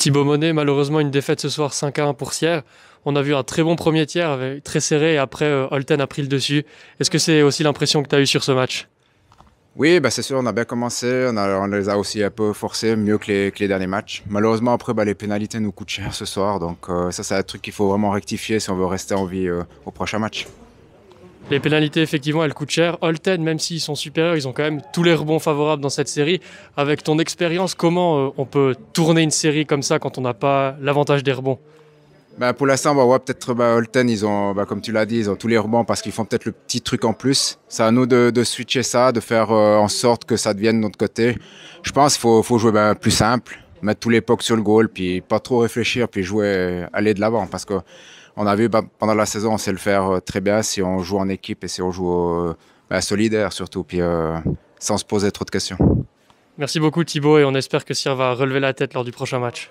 Thibaut Monet, malheureusement, une défaite ce soir 5 à 1 pour Sierre. On a vu un très bon premier tiers, très serré, et après, Holten euh, a pris le dessus. Est-ce que c'est aussi l'impression que tu as eue sur ce match oui, bah, c'est sûr, on a bien commencé, on, les a aussi un peu forcés, mieux que les, derniers matchs. Malheureusement, après, bah, les pénalités nous coûtent cher ce soir, donc euh, ça, c'est un truc qu'il faut vraiment rectifier si on veut rester en vie euh, au prochain match. Les pénalités, effectivement, elles coûtent cher. Holten, même s'ils sont supérieurs, ils ont quand même tous les rebonds favorables dans cette série. Avec ton expérience, comment euh, on peut tourner une série comme ça quand on n'a pas l'avantage des rebonds ben, pour l'instant, va bah, voir. peut-être bah, Holten, ils ont, bah, comme tu l'as dit, ils ont tous les rebonds parce qu'ils font peut-être le petit truc en plus. C'est à nous de, switcher ça, de faire euh, en sorte que ça devienne notre côté. Je pense qu'il faut, faut, jouer bah, plus simple, mettre tous les sur le goal, puis pas trop réfléchir, puis jouer, euh, aller de l'avant. Parce que on a vu bah, pendant la saison, on sait le faire euh, très bien si on joue en équipe et si on joue euh, bah, solidaire surtout, puis sans se poser trop de questions. Merci beaucoup Thibaut et on espère que Cyr va relever la tête lors du prochain match.